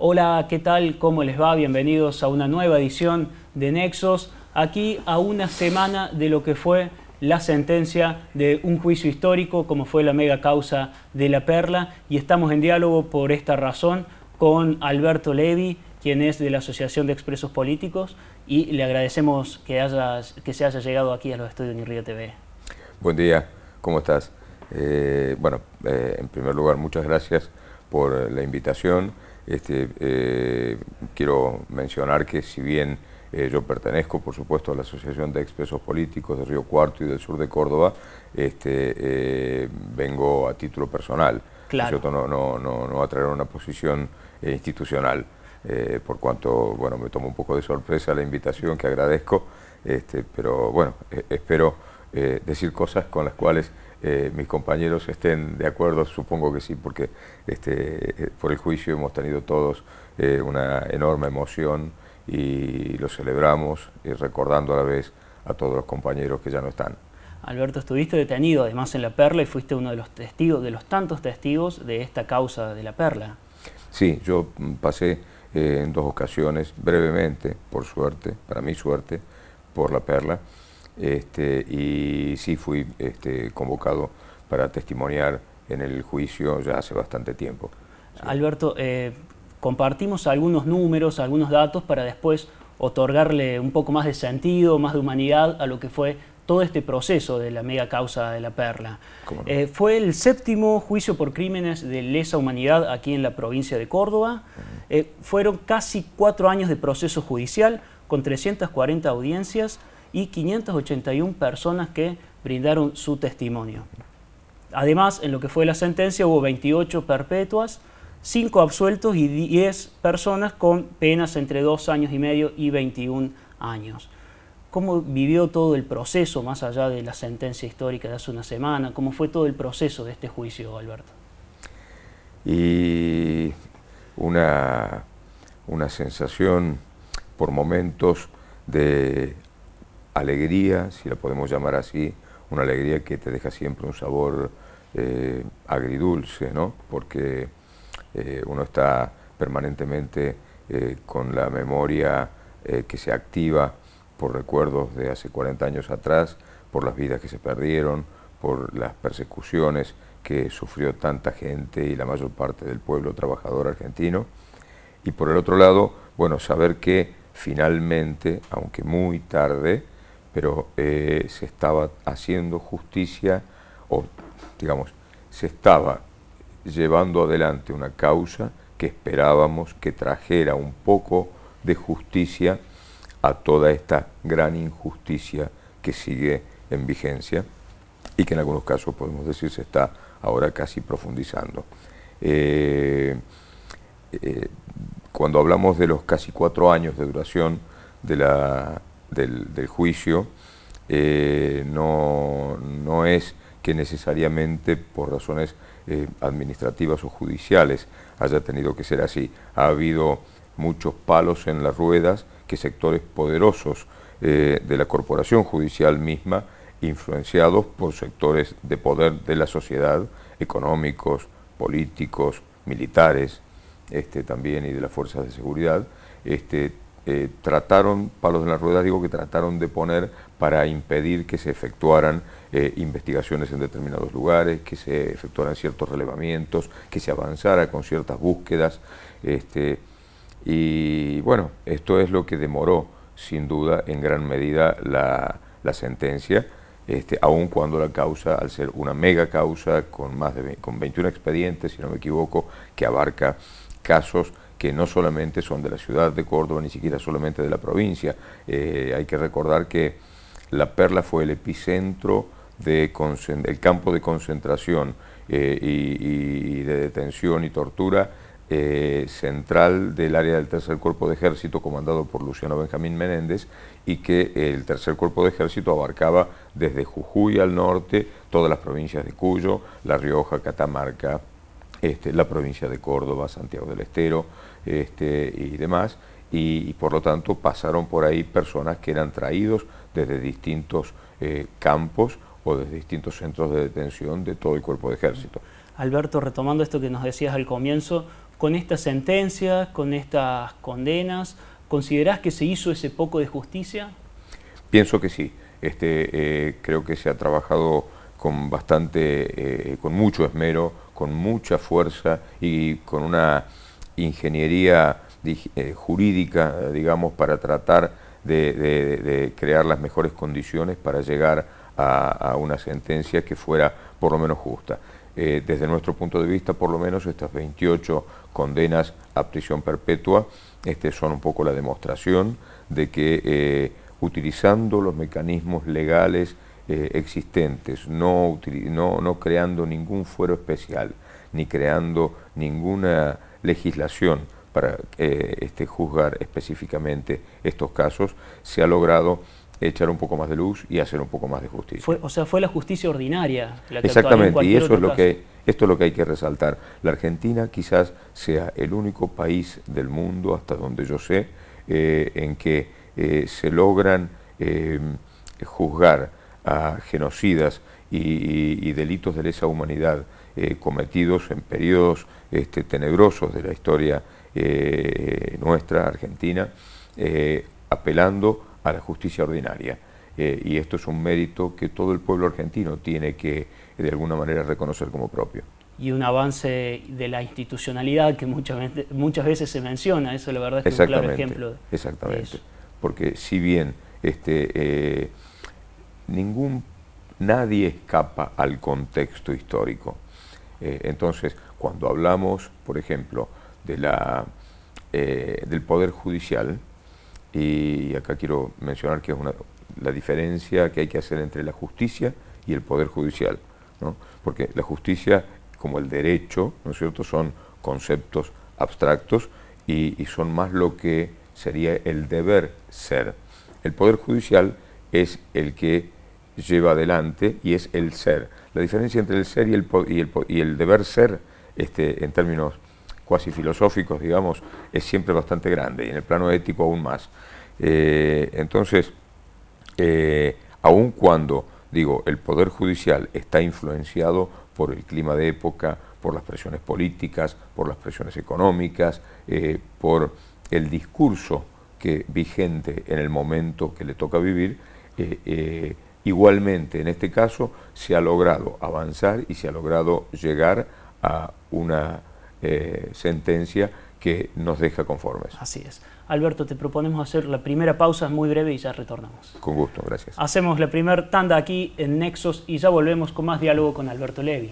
Hola, ¿qué tal? ¿Cómo les va? Bienvenidos a una nueva edición de Nexos, aquí a una semana de lo que fue la sentencia de un juicio histórico como fue la mega causa de la perla y estamos en diálogo por esta razón con Alberto Levi, quien es de la Asociación de Expresos Políticos y le agradecemos que, se haya llegado aquí a los estudios de Río TV. Buen día, ¿cómo estás? Eh, bueno, eh, en primer lugar, muchas gracias por la invitación este, eh, quiero mencionar que si bien eh, yo pertenezco, por supuesto, a la Asociación de Expresos Políticos de Río Cuarto y del sur de Córdoba, este, eh, vengo a título personal. Claro. No, no, a traer una posición institucional, por cuanto, bueno, me tomo un poco de sorpresa la invitación, que agradezco, este, pero bueno, e-, espero decir cosas con las cuales eh, mis compañeros estén de acuerdo, supongo que sí, porque este, eh, por el juicio hemos tenido todos eh, una enorme emoción y lo celebramos, y recordando a la vez a todos los compañeros que ya no están. Alberto, estuviste detenido además en La Perla y fuiste uno de los testigos, de los tantos testigos de esta causa de La Perla. Sí, yo mm, pasé en dos ocasiones, brevemente, por suerte, para mi suerte, por La Perla. Este, y sí fui este, convocado para testimoniar en el juicio ya hace bastante tiempo. Alberto, eh, compartimos algunos números, algunos datos para después otorgarle un poco más de sentido, más de humanidad a lo que fue todo este proceso de la mega causa de la perla. Eh, fue el séptimo juicio por crímenes de lesa humanidad aquí en la provincia de Córdoba. Eh, fueron casi cuatro años de proceso judicial con 340 audiencias y 581 personas que brindaron su testimonio. Además, en lo que fue la sentencia hubo 28 perpetuas, 5 absueltos y 10 personas con penas entre 2 años y medio y 21 años. ¿Cómo vivió todo el proceso, más allá de la sentencia histórica de hace una semana? ¿Cómo fue todo el proceso de este juicio, Alberto? Y una, una sensación por momentos de alegría, si la podemos llamar así, una alegría que te deja siempre un sabor eh, agridulce, ¿no? porque eh, uno está permanentemente eh, con la memoria que se activa por recuerdos de hace 40 años atrás, por las vidas que se perdieron, por las persecuciones que sufrió tanta gente y la mayor parte del pueblo trabajador argentino. Y por el otro lado, bueno, saber que finalmente, aunque muy tarde, pero eh, se estaba haciendo justicia, o digamos, se estaba llevando adelante una causa que esperábamos que trajera un poco de justicia a toda esta gran injusticia que sigue en vigencia y que en algunos casos podemos decir se está ahora casi profundizando. Eh, eh, cuando hablamos de los casi cuatro años de duración de la del, juicio eh, no, es que necesariamente por razones eh, administrativas o judiciales haya tenido que ser así. Ha habido muchos palos en las ruedas que sectores poderosos eh, de la corporación judicial misma, influenciados por sectores de poder de la sociedad, económicos, políticos, militares, este, también y de las fuerzas de seguridad, este, eh, trataron, palos de las ruedas digo que trataron de poner para impedir que se efectuaran eh, investigaciones en determinados lugares, que se efectuaran ciertos relevamientos, que se avanzara con ciertas búsquedas. Este, y bueno, esto es lo que demoró sin duda en gran medida la, sentencia, este, aun cuando la causa, al ser una mega causa con más de con 21 expedientes, si no me equivoco, que abarca casos que no solamente son de la ciudad de Córdoba, ni siquiera solamente de la provincia. Eh, hay que recordar que la Perla fue el epicentro del campo de concentración eh, y, de detención y tortura eh, central del área del Tercer Cuerpo de Ejército, comandado por Luciano Benjamín Menéndez, y que el Tercer Cuerpo de Ejército abarcaba desde Jujuy al norte, todas las provincias de Cuyo, La Rioja, Catamarca, este, la provincia de Córdoba, Santiago del Estero este, y demás, y, por lo tanto pasaron por ahí personas que eran traídos desde distintos eh, campos o desde distintos centros de detención de todo el cuerpo de ejército. Alberto, retomando esto que nos decías al comienzo, con estas sentencias, con estas condenas, ¿considerás que se hizo ese poco de justicia? Pienso que sí. Este, eh, creo que se ha trabajado con bastante, eh, con mucho esmero, con mucha fuerza y con una ingeniería eh, jurídica, digamos, para tratar de, crear las mejores condiciones para llegar a, una sentencia que fuera por lo menos justa. Eh, desde nuestro punto de vista, por lo menos estas 28 condenas a prisión perpetua este, son un poco la demostración de que utilizando los mecanismos legales eh, existentes, no, no, creando ningún fuero especial, ni creando ninguna legislación para eh, este, juzgar específicamente estos casos, se ha logrado echar un poco más de luz y hacer un poco más de justicia. o sea, fue la justicia ordinaria Exactamente, y eso es lo que, esto es lo que hay que resaltar. La Argentina quizás sea el único país del mundo, hasta donde yo sé, eh, en que se logran juzgar genocidas y, delitos de lesa humanidad eh, cometidos en periodos este, tenebrosos de la historia eh, nuestra, argentina, eh, apelando a la justicia ordinaria. y esto es un mérito que todo el pueblo argentino tiene que, de alguna manera, reconocer como propio y un avance de la institucionalidad que muchas veces, muchas veces se menciona. Eso la verdad es, que es un claro ejemplo. Exactamente. Porque si bien este, ningún, nadie escapa al contexto histórico. Eh, entonces, cuando hablamos, por ejemplo, de la, eh, del Poder Judicial, y acá quiero mencionar que es la diferencia que hay que hacer entre la justicia y el Poder Judicial, porque la justicia, como el derecho, ¿no es cierto?, son conceptos abstractos y, y son más lo que sería el deber ser. El Poder Judicial es el que lleva adelante y es el ser. La diferencia entre el ser y el, y deber ser, este, en términos cuasi filosóficos, digamos, es siempre bastante grande y en el plano ético aún más. Eh, entonces, eh, aun cuando, digo, el Poder Judicial está influenciado por el clima de época, por las presiones políticas, por las presiones económicas, eh, por el discurso que vigente en el momento que le toca vivir, eh, Igualmente, en este caso, se ha logrado avanzar y se ha logrado llegar a una eh, sentencia que nos deja conformes. Así es. Alberto, te proponemos hacer la primera pausa muy breve y ya retornamos. Con gusto, gracias. Hacemos la primera tanda aquí en Nexos y ya volvemos con más diálogo con Alberto Levi.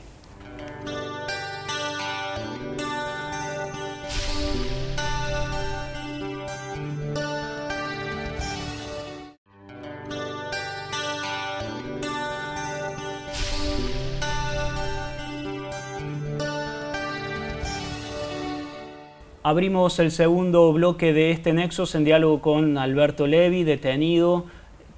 Abrimos el segundo bloque de este Nexos en diálogo con Alberto Levi, detenido,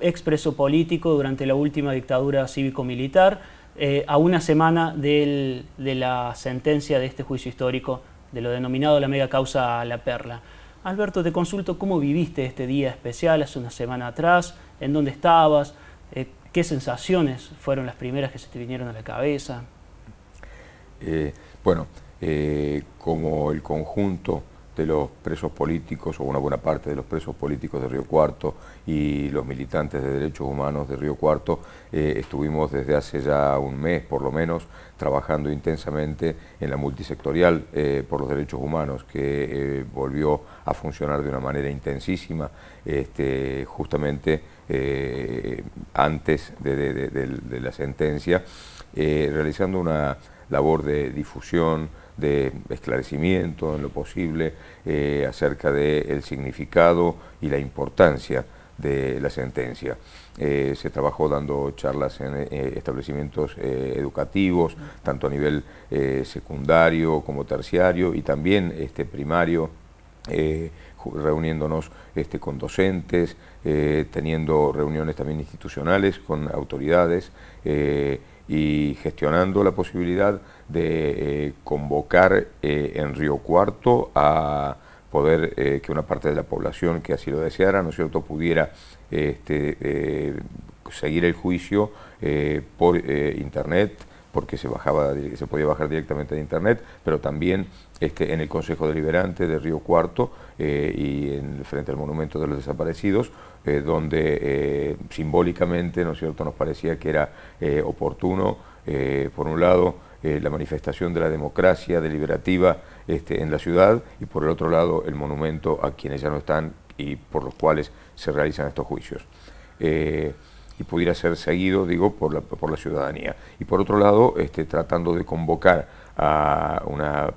expreso político durante la última dictadura cívico-militar, eh, a una semana de la sentencia de este juicio histórico, de lo denominado la mega causa La Perla. Alberto, te consulto cómo viviste este día especial hace una semana atrás, en dónde estabas, eh, qué sensaciones fueron las primeras que se te vinieron a la cabeza. Eh, bueno, eh, como el conjunto de los presos políticos o una buena parte de los presos políticos de Río Cuarto y los militantes de derechos humanos de Río Cuarto, eh, estuvimos desde hace ya un mes por lo menos trabajando intensamente en la multisectorial eh, por los derechos humanos que volvió a funcionar de una manera intensísima este, justamente antes de, la sentencia, realizando una labor de difusión, de esclarecimiento en lo posible eh, acerca del significado y la importancia de la sentencia. Eh, se trabajó dando charlas en eh, establecimientos educativos, tanto a nivel secundario como terciario y también este, primario, reuniéndonos este, con docentes, teniendo reuniones también institucionales con autoridades, y gestionando la posibilidad de eh, convocar eh, en Río Cuarto a poder eh, que una parte de la población que así lo deseara, ¿no es cierto?, pudiera este, seguir el juicio por internet porque se, bajaba, se podía bajar directamente de Internet, pero también este, en el Consejo Deliberante de Río Cuarto eh, y en, frente al Monumento de los Desaparecidos, eh, donde eh, simbólicamente ¿no cierto? nos parecía que era oportuno, por un lado, la manifestación de la democracia deliberativa este, en la ciudad y por el otro lado el monumento a quienes ya no están y por los cuales se realizan estos juicios y pudiera ser seguido, digo, por la, ciudadanía. Y por otro lado, este, tratando de convocar a una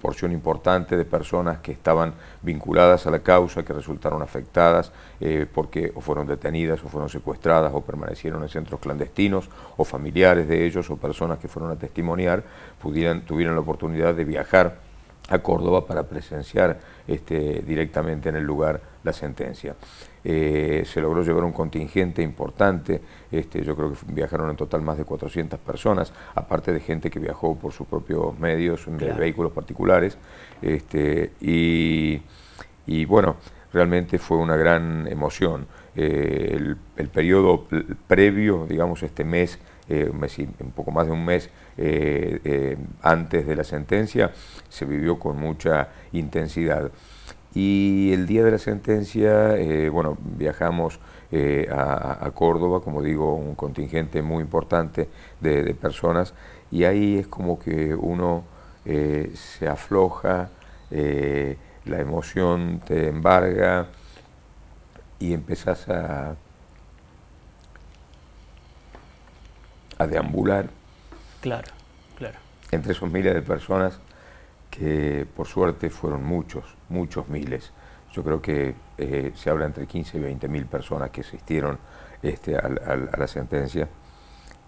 porción importante de personas que estaban vinculadas a la causa, que resultaron afectadas eh, porque o fueron detenidas o fueron secuestradas o permanecieron en centros clandestinos o familiares de ellos o personas que fueron a testimoniar, pudieran, tuvieran la oportunidad de viajar a Córdoba para presenciar este, directamente en el lugar la sentencia. Eh, se logró llevar un contingente importante, este, yo creo que viajaron en total más de 400 personas, aparte de gente que viajó por sus propios medios, de vehículos particulares, este, y, bueno, realmente fue una gran emoción. Eh, el, periodo previo, digamos, este mes, eh, un, poco más de un mes antes de la sentencia, se vivió con mucha intensidad. Y el día de la sentencia, eh, bueno, viajamos eh, a, Córdoba, como digo, un contingente muy importante de, personas, y ahí es como que uno eh, se afloja, la emoción te embarga y empezás a, a deambular. Claro, claro. Entre esos miles de personas que por suerte fueron muchos, muchos miles. Yo creo que eh, se habla entre 15 y 20 mil personas que asistieron este, a, la sentencia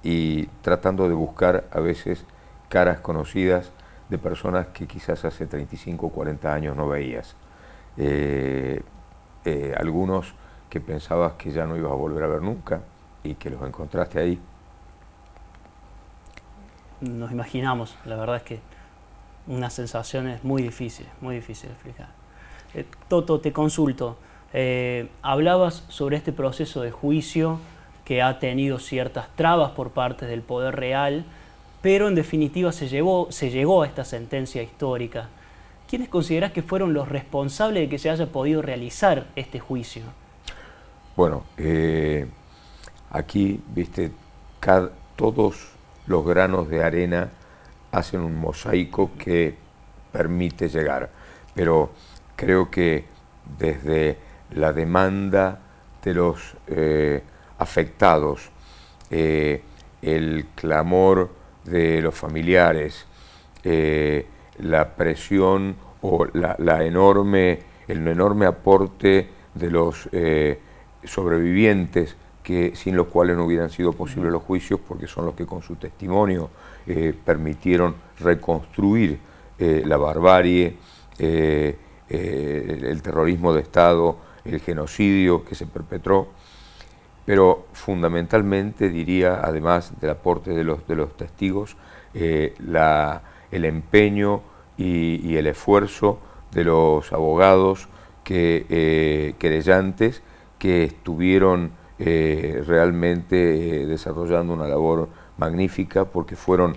y tratando de buscar a veces caras conocidas de personas que quizás hace 35 o 40 años no veías. Eh, eh, algunos que pensabas que ya no ibas a volver a ver nunca y que los encontraste ahí. Nos imaginamos, la verdad es que ...unas sensaciones muy difíciles... muy difíciles de explicar. Eh, Toto, te consulto. Eh, hablabas sobre este proceso de juicio que ha tenido ciertas trabas por parte del Poder Real, pero en definitiva se, llevó, se llegó a esta sentencia histórica. ¿Quiénes considerás que fueron los responsables de que se haya podido realizar este juicio? Bueno, eh, aquí, viste, todos los granos de arena hacen un mosaico que permite llegar. Pero creo que desde la demanda de los eh, afectados, eh, el clamor de los familiares, eh, la presión o la, enorme, el enorme aporte de los sobrevivientes que, sin los cuales no hubieran sido posibles los juicios, porque son los que con su testimonio eh, permitieron reconstruir eh, la barbarie, eh, el terrorismo de Estado, el genocidio que se perpetró, pero fundamentalmente diría, además del aporte de los, de los testigos, la, el empeño y, el esfuerzo de los abogados que, querellantes que estuvieron eh, realmente eh, desarrollando una labor magnífica porque fueron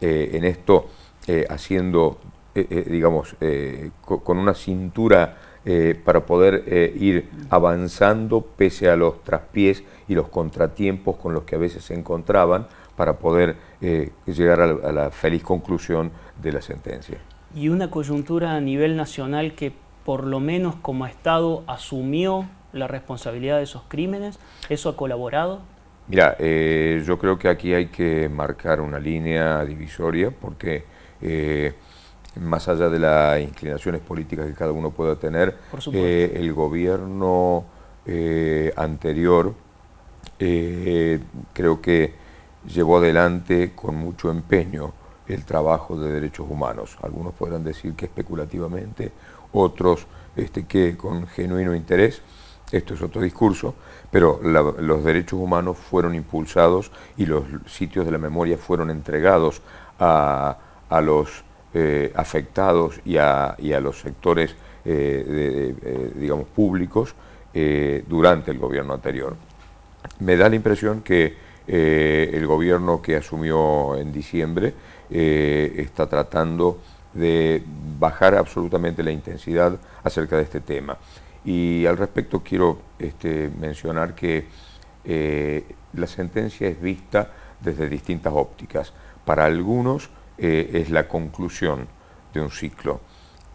eh, en esto haciendo, digamos, con una cintura para poder ir avanzando pese a los traspiés y los contratiempos con los que a veces se encontraban para poder llegar a la feliz conclusión de la sentencia. Y una coyuntura a nivel nacional que por lo menos como Estado asumió la responsabilidad de esos crímenes? ¿Eso ha colaborado? Mira, eh, yo creo que aquí hay que marcar una línea divisoria porque eh, más allá de las inclinaciones políticas que cada uno pueda tener, eh, el gobierno anterior creo que llevó adelante con mucho empeño el trabajo de derechos humanos. Algunos podrán decir que especulativamente, otros este, que con genuino interés esto es otro discurso, pero los derechos humanos fueron impulsados y los sitios de la memoria fueron entregados a, los eh, afectados y a, los sectores, eh, eh, digamos, públicos durante el gobierno anterior. Me da la impresión que el gobierno que asumió en diciembre está tratando de bajar absolutamente la intensidad acerca de este tema. Y al respecto quiero este, mencionar que eh, la sentencia es vista desde distintas ópticas. Para algunos eh, es la conclusión de un ciclo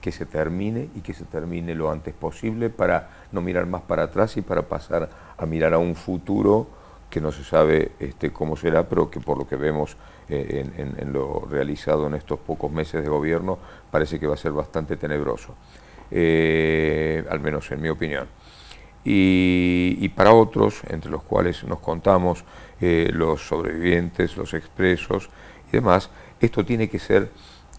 que se termine y que se termine lo antes posible para no mirar más para atrás y para pasar a mirar a un futuro que no se sabe este, cómo será, pero que por lo que vemos eh, en lo realizado en estos pocos meses de gobierno parece que va a ser bastante tenebroso. Eh, al menos en mi opinión. Y, para otros, entre los cuales nos contamos eh, los sobrevivientes, los expresos y demás, esto tiene que ser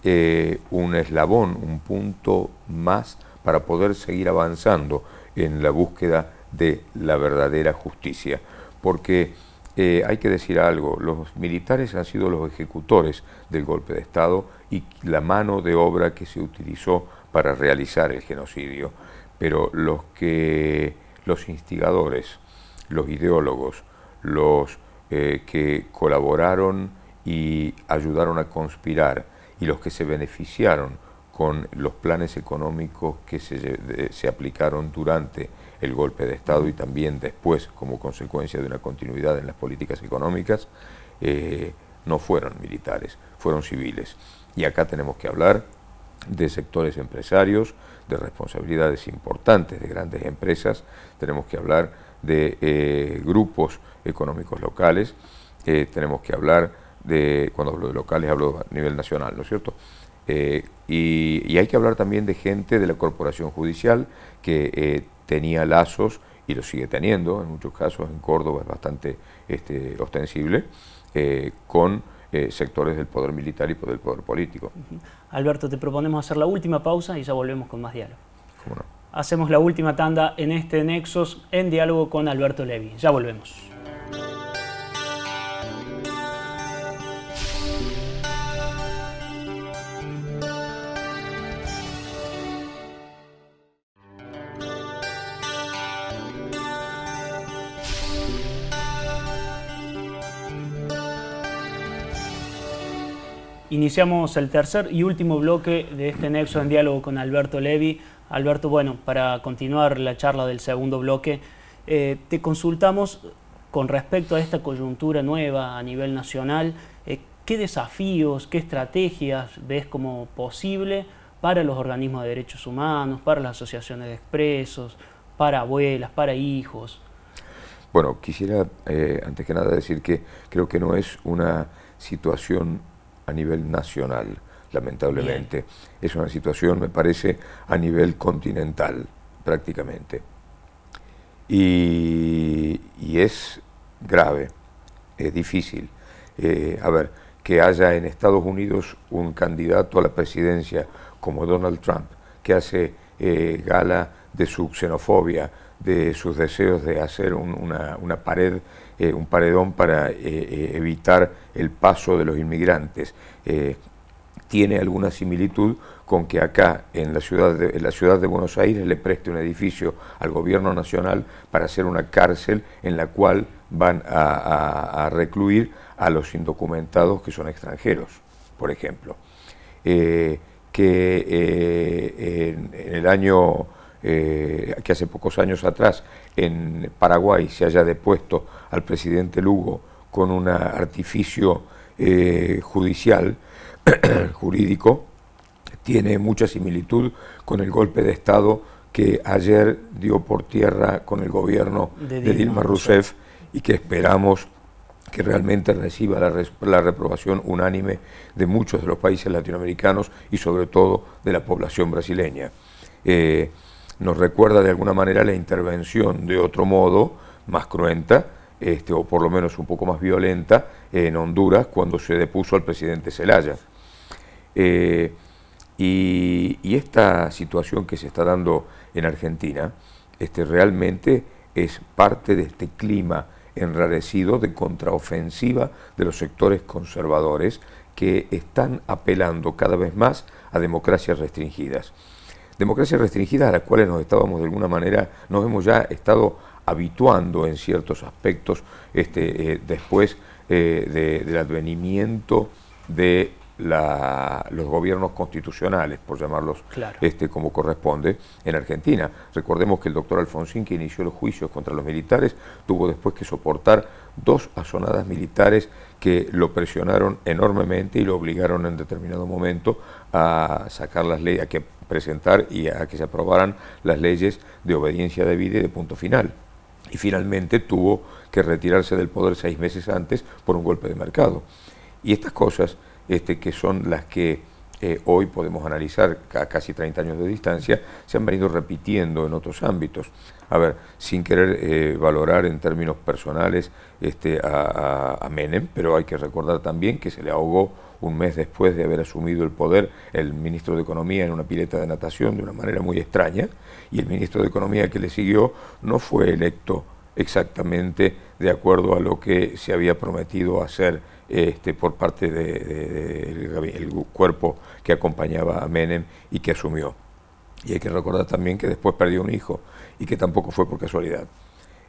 eh, un eslabón, un punto más para poder seguir avanzando en la búsqueda de la verdadera justicia. Porque hay que decir algo, los militares han sido los ejecutores del golpe de Estado y la mano de obra que se utilizó para realizar el genocidio, pero los que los instigadores, los ideólogos, los eh, que colaboraron y ayudaron a conspirar y los que se beneficiaron con los planes económicos que se, aplicaron durante el golpe de Estado y también después como consecuencia de una continuidad en las políticas económicas, eh, no fueron militares, fueron civiles. Y acá tenemos que hablar de sectores empresarios, de responsabilidades importantes de grandes empresas, tenemos que hablar de eh, grupos económicos locales, eh, tenemos que hablar de, cuando hablo de locales hablo a nivel nacional, ¿no es cierto? Eh, y, hay que hablar también de gente de la corporación judicial que tenía lazos y lo sigue teniendo, en muchos casos en Córdoba es bastante este, ostensible, con eh, sectores del poder militar y del poder político. Alberto, te proponemos hacer la última pausa y ya volvemos con más diálogo. Hacemos la última tanda en este Nexos en diálogo con Alberto Levi. Ya volvemos. iniciamos el tercer y último bloque de este Nexo en diálogo con Alberto Levi. Alberto, bueno, para continuar la charla del segundo bloque, eh, te consultamos con respecto a esta coyuntura nueva a nivel nacional, eh, ¿qué desafíos, qué estrategias ves como posible para los organismos de derechos humanos, para las asociaciones de expresos, para abuelas, para hijos? Bueno, quisiera eh, antes que nada decir que creo que no es una situación a nivel nacional, lamentablemente. Es una situación, me parece, a nivel continental, prácticamente. Y, es grave, es difícil. Eh, a ver, que haya en Estados Unidos un candidato a la presidencia como Donald Trump, que hace eh, gala de su xenofobia, de sus deseos de hacer una, una pared eh, un paredón para eh, eh, evitar el paso de los inmigrantes. tiene alguna similitud con que acá en la, ciudad de, la ciudad de Buenos Aires le preste un edificio al gobierno nacional para hacer una cárcel en la cual van a, recluir a los indocumentados que son extranjeros, por ejemplo. que en el año eh, que hace pocos años atrás en Paraguay se haya depuesto al presidente Lugo con un artificio eh, judicial, jurídico, tiene mucha similitud con el golpe de Estado que ayer dio por tierra con el gobierno de Dilma, Rousseff y que esperamos que realmente reciba la, reprobación unánime de muchos de los países latinoamericanos y sobre todo de la población brasileña. Eh, nos recuerda de alguna manera la intervención de otro modo, más cruenta, este, o por lo menos un poco más violenta, en Honduras cuando se depuso al presidente Zelaya. Eh, y, esta situación que se está dando en Argentina este, realmente es parte de este clima enrarecido de contraofensiva de los sectores conservadores que están apelando cada vez más a democracias restringidas democracias restringidas a las cuales nos estábamos de alguna manera, nos hemos ya estado habituando en ciertos aspectos este, eh, después eh, del advenimiento de los gobiernos constitucionales, por llamarlos este, como corresponde, en Argentina. Recordemos que el doctor Alfonsín, que inició los juicios contra los militares, tuvo después que soportar dos asonadas militares que lo presionaron enormemente y lo obligaron en determinado momento a sacar las leyes, a que presentar y a que se aprobaran las leyes de obediencia debida y de punto final. Y finalmente tuvo que retirarse del poder seis meses antes por un golpe de mercado. Y estas cosas, este, que son las que eh, hoy podemos analizar a casi 30 años de distancia, se han venido repitiendo en otros ámbitos a ver, sin querer eh, valorar en términos personales este, a, Menem, pero hay que recordar también que se le ahogó un mes después de haber asumido el poder el ministro de Economía en una pileta de natación de una manera muy extraña, y el ministro de Economía que le siguió no fue electo exactamente de acuerdo a lo que se había prometido hacer este, por parte del cuerpo que acompañaba a Menem y que asumió. Y hay que recordar también que después perdió un hijo y que tampoco fue por casualidad.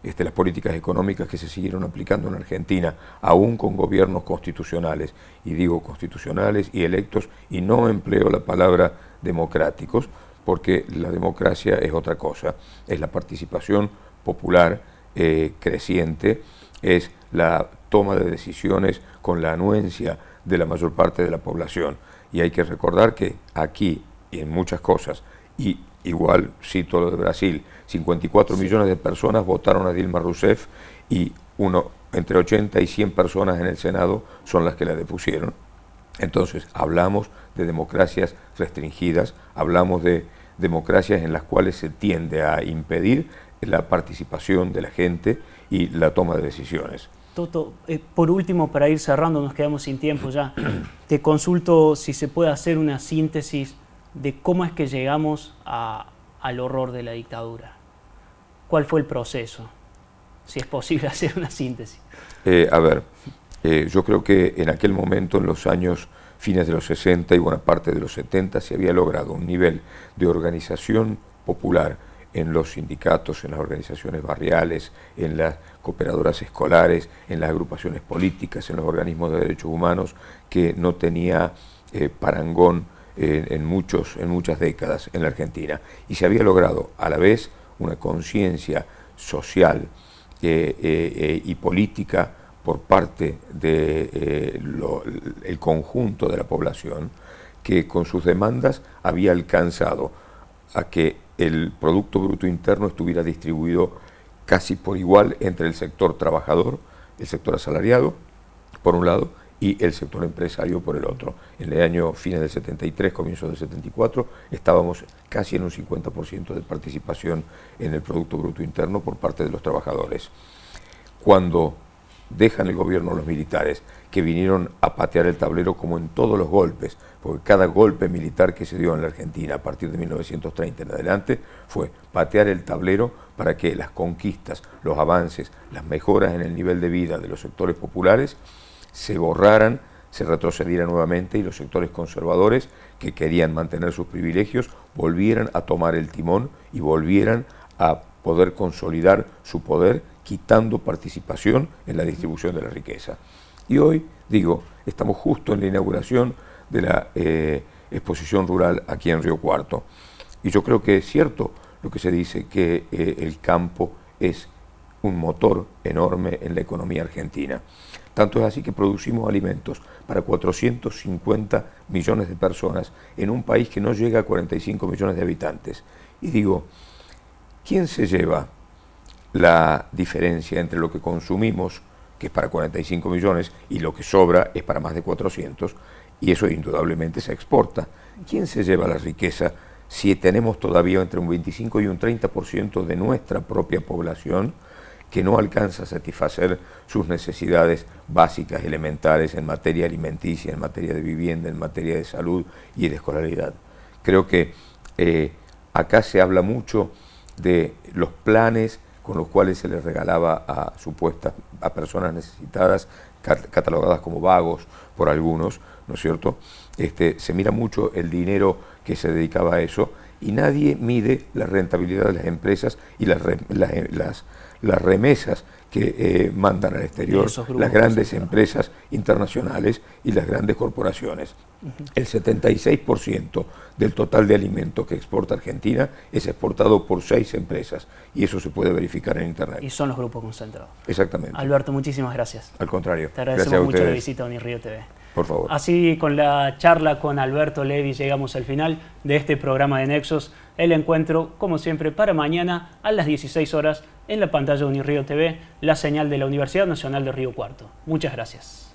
Este, las políticas económicas que se siguieron aplicando en Argentina, aún con gobiernos constitucionales, y digo constitucionales y electos, y no empleo la palabra democráticos, porque la democracia es otra cosa, es la participación popular eh, creciente, es la toma de decisiones con la anuencia de la mayor parte de la población. Y hay que recordar que aquí, y en muchas cosas, y igual cito lo de Brasil, 54 millones de personas votaron a Dilma Rousseff y uno, entre 80 y 100 personas en el Senado son las que la depusieron. Entonces, hablamos de democracias restringidas, hablamos de democracias en las cuales se tiende a impedir la participación de la gente y la toma de decisiones. Toto, eh, por último, para ir cerrando, nos quedamos sin tiempo ya, te consulto si se puede hacer una síntesis de cómo es que llegamos al horror de la dictadura. ¿Cuál fue el proceso? Si es posible hacer una síntesis. Eh, a ver, eh, yo creo que en aquel momento, en los años fines de los 60 y buena parte de los 70, se había logrado un nivel de organización popular en los sindicatos, en las organizaciones barriales, en las cooperadoras escolares, en las agrupaciones políticas, en los organismos de derechos humanos, que no tenía eh, parangón en, muchos, en muchas décadas en la Argentina. Y se había logrado a la vez una conciencia social eh, eh, eh, y política por parte del el conjunto de la población que con sus demandas había alcanzado a que el Producto Bruto Interno estuviera distribuido casi por igual entre el sector trabajador, el sector asalariado, por un lado, y el sector empresario por el otro. En el año fines del 73, comienzo del 74, estábamos casi en un 50% de participación en el Producto Bruto Interno por parte de los trabajadores. Cuando dejan el gobierno los militares, que vinieron a patear el tablero como en todos los golpes, porque cada golpe militar que se dio en la Argentina a partir de 1930 en adelante fue patear el tablero para que las conquistas, los avances, las mejoras en el nivel de vida de los sectores populares se borraran, se retrocediera nuevamente y los sectores conservadores que querían mantener sus privilegios volvieran a tomar el timón y volvieran a poder consolidar su poder quitando participación en la distribución de la riqueza. Y hoy, digo, estamos justo en la inauguración de la eh, exposición rural aquí en Río Cuarto. Y yo creo que es cierto lo que se dice, que eh, el campo es un motor enorme en la economía argentina. Tanto es así que producimos alimentos para 450 millones de personas en un país que no llega a 45 millones de habitantes. Y digo, ¿quién se lleva la diferencia entre lo que consumimos, que es para 45 millones, y lo que sobra es para más de 400? Y eso indudablemente se exporta. ¿Quién se lleva la riqueza si tenemos todavía entre un 25 y un 30% de nuestra propia población? que no alcanza a satisfacer sus necesidades básicas, elementales en materia alimenticia, en materia de vivienda, en materia de salud y de escolaridad. Creo que eh, acá se habla mucho de los planes con los cuales se les regalaba a supuestas, a personas necesitadas, catalogadas como vagos por algunos, ¿no es cierto? Este, se mira mucho el dinero que se dedicaba a eso y nadie mide la rentabilidad de las empresas y las las remesas que eh, mandan al exterior las grandes empresas internacionales y las grandes corporaciones. El 76% del total de alimentos que exporta Argentina es exportado por seis empresas y eso se puede verificar en Internet. Y son los grupos concentrados. Exactamente. Alberto, muchísimas gracias. Al contrario. Te agradecemos mucho la visita a TV. Por favor. Así con la charla con Alberto Levi llegamos al final de este programa de Nexos. El encuentro, como siempre, para mañana a las 16 horas en la pantalla de Unirío TV, la señal de la Universidad Nacional de Río Cuarto. Muchas gracias.